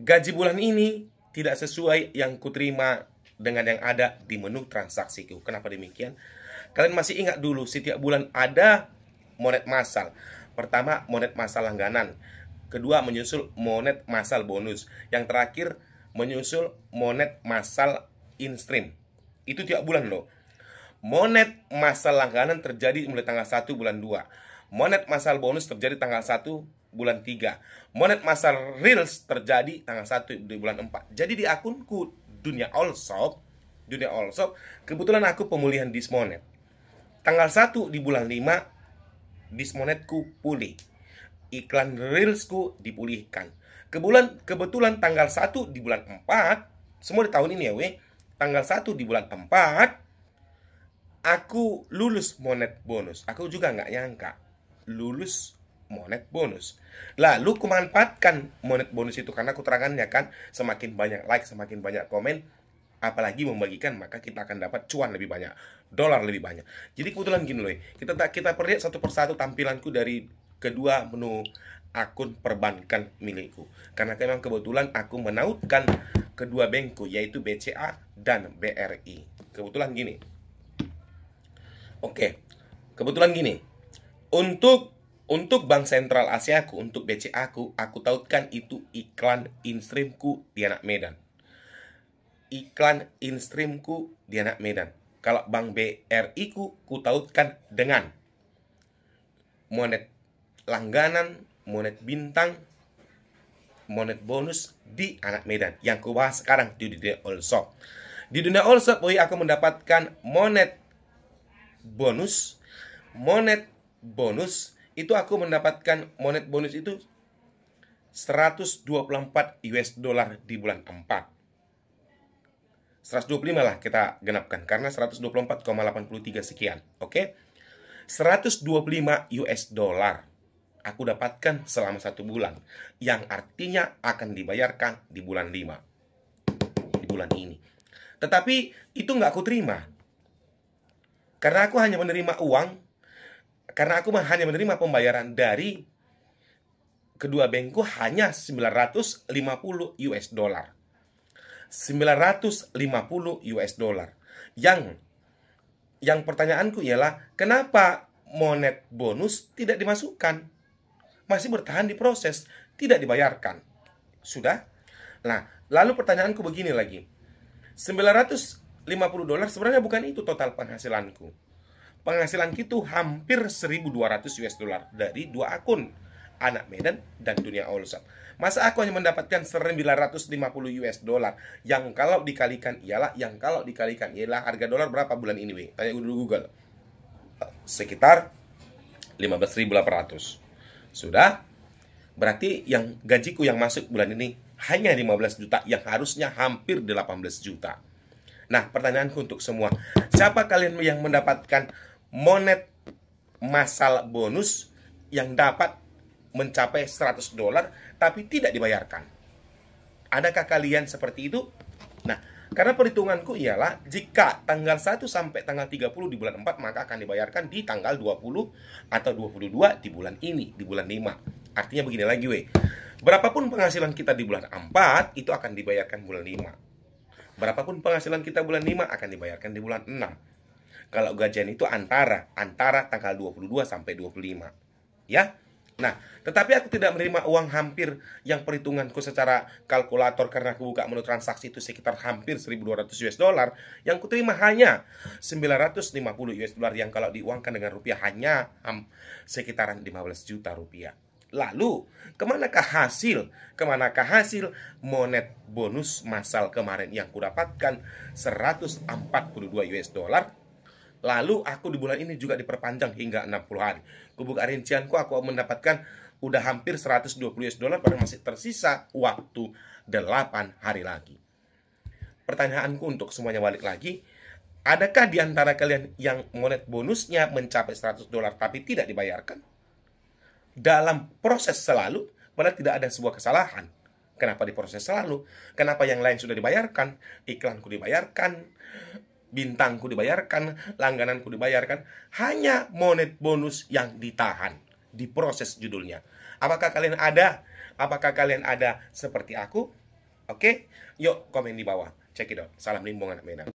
gaji bulan ini tidak sesuai yang kuterima dengan yang ada di menu transaksiku. Kenapa demikian? Kalian masih ingat dulu setiap bulan ada monet masal. Pertama, monet masal langganan. Kedua, menyusul monet masal bonus. Yang terakhir, menyusul monet masal instream. Itu tiap bulan loh. Monet masal langganan terjadi mulai tanggal 1 bulan 2. Monet masal bonus terjadi tanggal 1 bulan 3. Monet masa Reels terjadi tanggal 1 di bulan 4. Jadi di akunku Dunia All Shop, Dunia All Shop, kebetulan aku pemulihan Dismonet. Tanggal 1 di bulan 5, Dismonetku pulih. Iklan Reelsku dipulihkan. Kebulan, kebetulan tanggal 1 di bulan 4, semua di tahun ini ya weh, tanggal 1 di bulan 4, aku lulus monet bonus. Aku juga nggak nyangka lulus monet bonus. Lalu kumanfaatkan monet bonus itu karena keterangannya kan semakin banyak like, semakin banyak komen, apalagi membagikan maka kita akan dapat cuan lebih banyak, dolar lebih banyak. Jadi kebetulan gini loh, kita tak kita perlihat satu persatu tampilanku dari kedua menu akun perbankan milikku. Karena memang kebetulan aku menautkan kedua bankku yaitu BCA dan BRI. Kebetulan gini. Oke. Kebetulan gini. Untuk untuk Bank Sentral Asia aku, untuk BCA aku, aku tautkan itu iklan instrimku di anak Medan. Iklan instrimku di anak Medan. Kalau Bank BRI ku, ku tautkan dengan monet langganan, monet bintang, monet bonus di anak Medan. Yang ku bahas sekarang di dunia all shop. Di dunia all shop, boy, aku mendapatkan monet bonus, monet bonus, itu aku mendapatkan monet bonus itu 124 US dollar di bulan 4. 125 lah kita genapkan karena 124,83 sekian. Oke. Okay? 125 US dollar aku dapatkan selama satu bulan yang artinya akan dibayarkan di bulan 5 di bulan ini. Tetapi itu nggak aku terima. Karena aku hanya menerima uang karena aku hanya menerima pembayaran dari kedua bankku hanya 950 US dollar. 950 US dollar. Yang yang pertanyaanku ialah kenapa monet bonus tidak dimasukkan? Masih bertahan di proses, tidak dibayarkan. Sudah? Nah, lalu pertanyaanku begini lagi. 950 dolar sebenarnya bukan itu total penghasilanku penghasilan Kitu hampir 1.200 US dollar dari dua akun, Anak Medan dan Dunia Olsat. Masa aku hanya mendapatkan 950 US dollar yang kalau dikalikan ialah yang kalau dikalikan ialah harga dolar berapa bulan ini, weh? Tanya dulu Google. Sekitar 15.800. Sudah? Berarti yang gajiku yang masuk bulan ini hanya 15 juta yang harusnya hampir 18 juta. Nah, pertanyaanku untuk semua, siapa kalian yang mendapatkan monet masal bonus yang dapat mencapai 100 dolar tapi tidak dibayarkan. Adakah kalian seperti itu? Nah, karena perhitunganku ialah jika tanggal 1 sampai tanggal 30 di bulan 4 maka akan dibayarkan di tanggal 20 atau 22 di bulan ini, di bulan 5. Artinya begini lagi weh. Berapapun penghasilan kita di bulan 4 itu akan dibayarkan bulan 5. Berapapun penghasilan kita bulan 5 akan dibayarkan di bulan 6. Kalau gajian itu antara, antara tanggal 22 sampai 25. Ya? Nah, tetapi aku tidak menerima uang hampir yang perhitunganku secara kalkulator karena aku buka menu transaksi itu sekitar hampir 1200 US dollar, yang aku terima hanya 950 US dollar yang kalau diuangkan dengan rupiah hanya um, sekitaran 15 juta rupiah. Lalu, kemanakah hasil? Kemanakah hasil monet bonus masal kemarin yang kudapatkan 142 US dollar Lalu aku di bulan ini juga diperpanjang hingga 60 hari. Kubuka rincianku aku mendapatkan udah hampir 120 US dollar padahal masih tersisa waktu 8 hari lagi. Pertanyaanku untuk semuanya balik lagi, adakah di antara kalian yang monet bonusnya mencapai 100 dolar tapi tidak dibayarkan? Dalam proses selalu, padahal tidak ada sebuah kesalahan. Kenapa diproses selalu? Kenapa yang lain sudah dibayarkan? Iklanku dibayarkan, bintangku dibayarkan, langgananku dibayarkan, hanya monet bonus yang ditahan, diproses judulnya. Apakah kalian ada? Apakah kalian ada seperti aku? Oke, okay? yuk komen di bawah. Check it out. Salam limbungan, mainan.